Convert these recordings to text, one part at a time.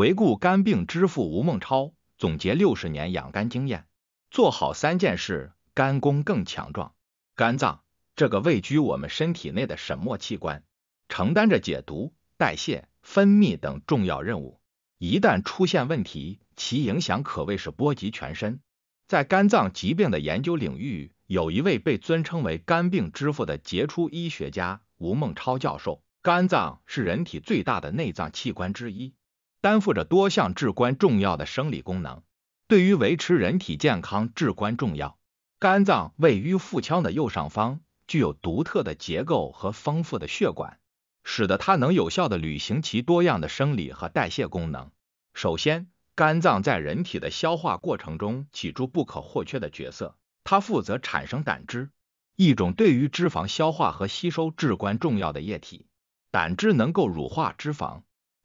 回顾肝病之父吴孟超总结六十年养肝经验，做好三件事，肝功更强壮。肝脏这个位居我们身体内的什么器官，承担着解毒、代谢、分泌等重要任务。一旦出现问题，其影响可谓是波及全身。在肝脏疾病的研究领域，有一位被尊称为肝病之父的杰出医学家吴孟超教授。肝脏是人体最大的内脏器官之一。担负着多项至关重要的生理功能，对于维持人体健康至关重要。肝脏位于腹腔的右上方，具有独特的结构和丰富的血管，使得它能有效地履行其多样的生理和代谢功能。首先，肝脏在人体的消化过程中起着不可或缺的角色，它负责产生胆汁，一种对于脂肪消化和吸收至关重要的液体。胆汁能够乳化脂肪。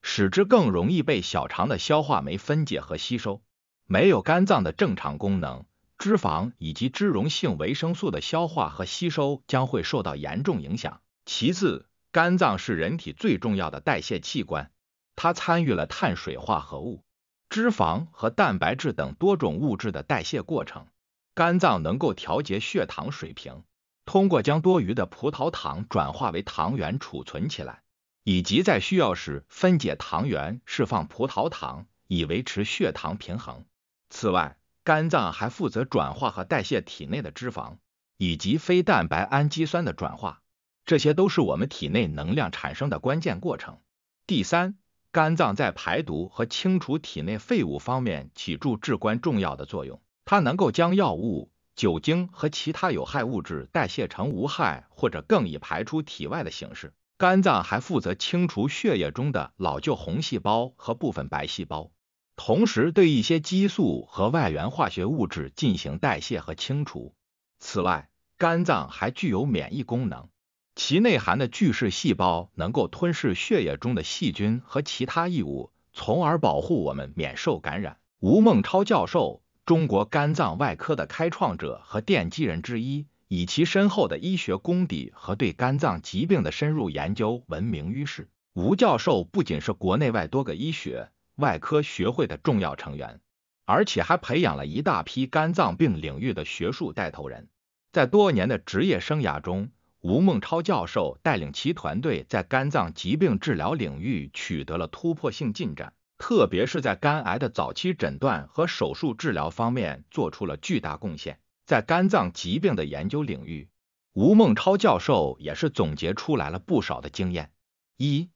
使之更容易被小肠的消化酶分解和吸收。没有肝脏的正常功能，脂肪以及脂溶性维生素的消化和吸收将会受到严重影响。其次，肝脏是人体最重要的代谢器官，它参与了碳水化合物、脂肪和蛋白质等多种物质的代谢过程。肝脏能够调节血糖水平，通过将多余的葡萄糖转化为糖原储存起来。以及在需要时分解糖原，释放葡萄糖以维持血糖平衡。此外，肝脏还负责转化和代谢体内的脂肪以及非蛋白氨基酸的转化，这些都是我们体内能量产生的关键过程。第三，肝脏在排毒和清除体内废物方面起着至关重要的作用，它能够将药物、酒精和其他有害物质代谢成无害或者更易排出体外的形式。肝脏还负责清除血液中的老旧红细胞和部分白细胞，同时对一些激素和外源化学物质进行代谢和清除。此外，肝脏还具有免疫功能，其内含的巨噬细胞能够吞噬血液中的细菌和其他异物，从而保护我们免受感染。吴孟超教授，中国肝脏外科的开创者和奠基人之一。以其深厚的医学功底和对肝脏疾病的深入研究闻名于世。吴教授不仅是国内外多个医学外科学会的重要成员，而且还培养了一大批肝脏病领域的学术带头人。在多年的职业生涯中，吴孟超教授带领其团队在肝脏疾病治疗领域取得了突破性进展，特别是在肝癌的早期诊断和手术治疗方面做出了巨大贡献。在肝脏疾病的研究领域，吴孟超教授也是总结出来了不少的经验。一、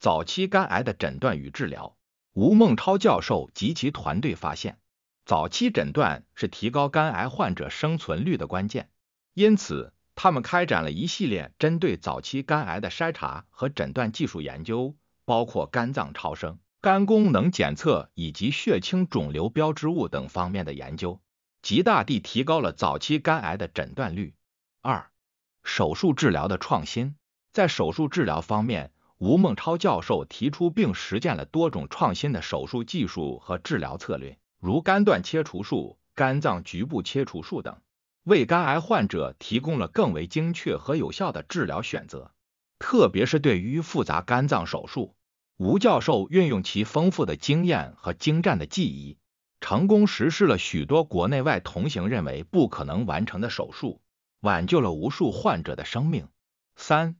早期肝癌的诊断与治疗。吴孟超教授及其团队发现，早期诊断是提高肝癌患者生存率的关键。因此，他们开展了一系列针对早期肝癌的筛查和诊断技术研究，包括肝脏超声、肝功能检测以及血清肿瘤标志物等方面的研究。极大地提高了早期肝癌的诊断率。二、手术治疗的创新，在手术治疗方面，吴孟超教授提出并实践了多种创新的手术技术和治疗策略，如肝段切除术、肝脏局部切除术等，为肝癌患者提供了更为精确和有效的治疗选择。特别是对于复杂肝脏手术，吴教授运用其丰富的经验和精湛的技艺。成功实施了许多国内外同行认为不可能完成的手术，挽救了无数患者的生命。三，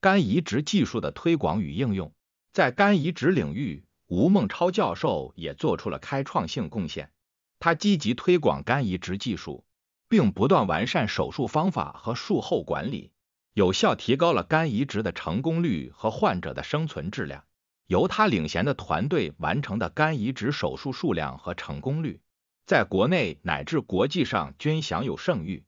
肝移植技术的推广与应用，在肝移植领域，吴孟超教授也做出了开创性贡献。他积极推广肝移植技术，并不断完善手术方法和术后管理，有效提高了肝移植的成功率和患者的生存质量。由他领衔的团队完成的肝移植手术数量和成功率，在国内乃至国际上均享有盛誉。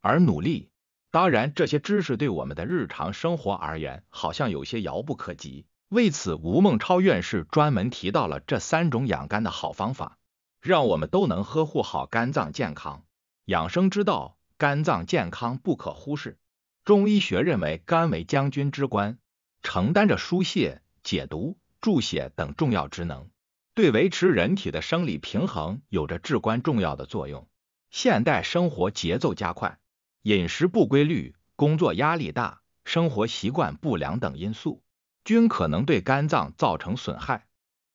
而努力，当然，这些知识对我们的日常生活而言，好像有些遥不可及。为此，吴孟超院士专门提到了这三种养肝的好方法，让我们都能呵护好肝脏健康。养生之道，肝脏健康不可忽视。中医学认为，肝为将军之官，承担着疏泄。解毒、助血等重要职能，对维持人体的生理平衡有着至关重要的作用。现代生活节奏加快，饮食不规律、工作压力大、生活习惯不良等因素，均可能对肝脏造成损害。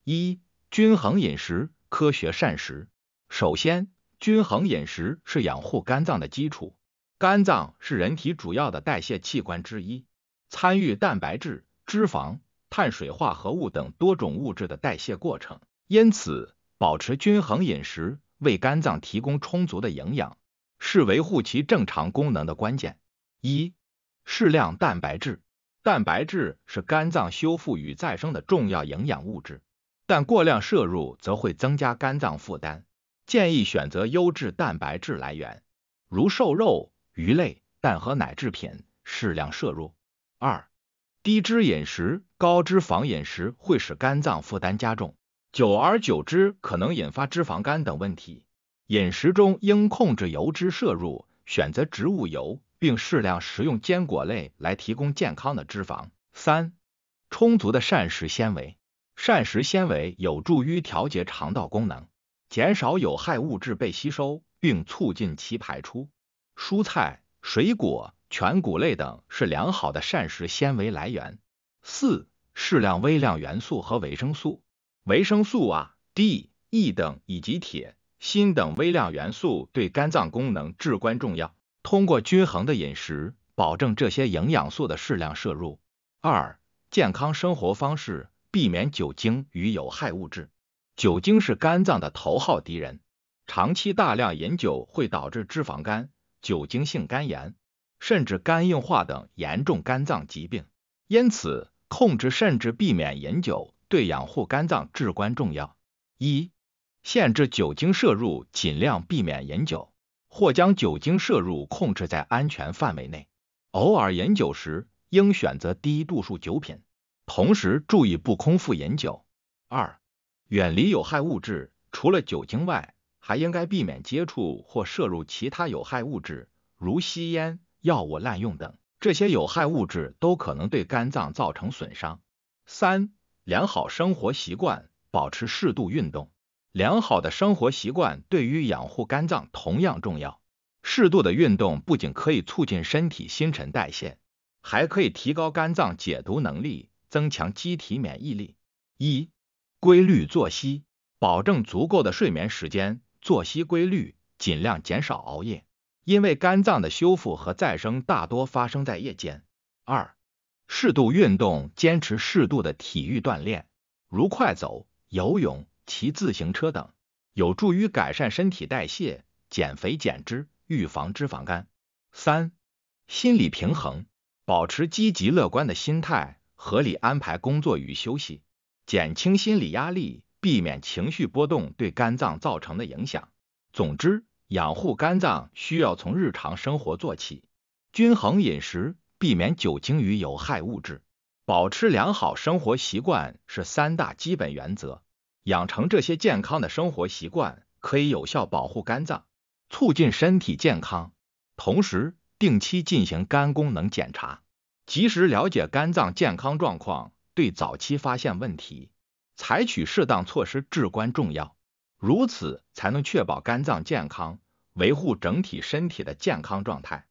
一、均衡饮食，科学膳食。首先，均衡饮食是养护肝脏的基础。肝脏是人体主要的代谢器官之一，参与蛋白质、脂肪。碳水化合物等多种物质的代谢过程，因此保持均衡饮食，为肝脏提供充足的营养是维护其正常功能的关键。一、适量蛋白质，蛋白质是肝脏修复与再生的重要营养物质，但过量摄入则会增加肝脏负担。建议选择优质蛋白质来源，如瘦肉、鱼类、蛋和奶制品，适量摄入。二、低脂饮食、高脂肪饮食会使肝脏负担加重，久而久之可能引发脂肪肝等问题。饮食中应控制油脂摄入，选择植物油，并适量食用坚果类来提供健康的脂肪。三、充足的膳食纤维，膳食纤维有助于调节肠道功能，减少有害物质被吸收，并促进其排出。蔬菜、水果。全谷类等是良好的膳食纤维来源。四、适量微量元素和维生素，维生素啊，D、E 等以及铁、锌等微量元素对肝脏功能至关重要。通过均衡的饮食，保证这些营养素的适量摄入。二、健康生活方式，避免酒精与有害物质。酒精是肝脏的头号敌人，长期大量饮酒会导致脂肪肝、酒精性肝炎。甚至肝硬化等严重肝脏疾病，因此控制甚至避免饮酒对养护肝脏至关重要。一、限制酒精摄入，尽量避免饮酒，或将酒精摄入控制在安全范围内。偶尔饮酒时，应选择低度数酒品，同时注意不空腹饮酒。二、远离有害物质，除了酒精外，还应该避免接触或摄入其他有害物质，如吸烟。药物滥用等，这些有害物质都可能对肝脏造成损伤。三、良好生活习惯，保持适度运动。良好的生活习惯对于养护肝脏同样重要。适度的运动不仅可以促进身体新陈代谢，还可以提高肝脏解毒能力，增强机体免疫力。一、规律作息，保证足够的睡眠时间，作息规律，尽量减少熬夜。因为肝脏的修复和再生大多发生在夜间。二、适度运动，坚持适度的体育锻炼，如快走、游泳、骑自行车等，有助于改善身体代谢、减肥减脂、预防脂肪肝。三、心理平衡，保持积极乐观的心态，合理安排工作与休息，减轻心理压力，避免情绪波动对肝脏造成的影响。总之。养护肝脏需要从日常生活做起，均衡饮食，避免酒精与有害物质，保持良好生活习惯是三大基本原则。养成这些健康的生活习惯，可以有效保护肝脏，促进身体健康。同时，定期进行肝功能检查，及时了解肝脏健康状况，对早期发现问题、采取适当措施至关重要。如此才能确保肝脏健康，维护整体身体的健康状态。